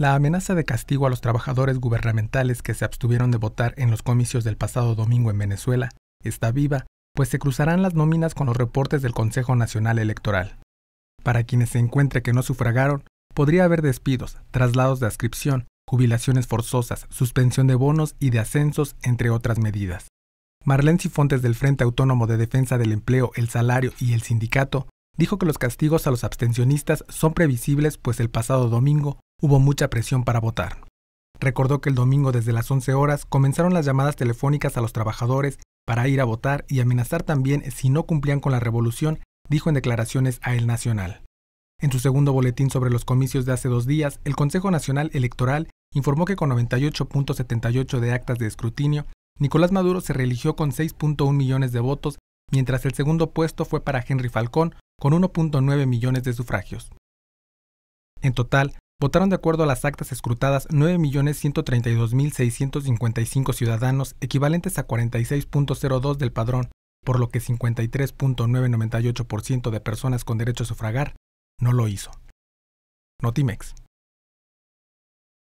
La amenaza de castigo a los trabajadores gubernamentales que se abstuvieron de votar en los comicios del pasado domingo en Venezuela está viva, pues se cruzarán las nóminas con los reportes del Consejo Nacional Electoral. Para quienes se encuentre que no sufragaron, podría haber despidos, traslados de adscripción, jubilaciones forzosas, suspensión de bonos y de ascensos, entre otras medidas. Marlene Fontes del Frente Autónomo de Defensa del Empleo, el Salario y el Sindicato dijo que los castigos a los abstencionistas son previsibles, pues el pasado domingo hubo mucha presión para votar. Recordó que el domingo desde las 11 horas comenzaron las llamadas telefónicas a los trabajadores para ir a votar y amenazar también si no cumplían con la revolución, dijo en declaraciones a El Nacional. En su segundo boletín sobre los comicios de hace dos días, el Consejo Nacional Electoral informó que con 98.78 de actas de escrutinio, Nicolás Maduro se reeligió con 6.1 millones de votos, mientras el segundo puesto fue para Henry Falcón con 1.9 millones de sufragios. En total, Votaron de acuerdo a las actas escrutadas 9.132.655 ciudadanos, equivalentes a 46.02 del padrón, por lo que 53.998% de personas con derecho a sufragar no lo hizo. Notimex.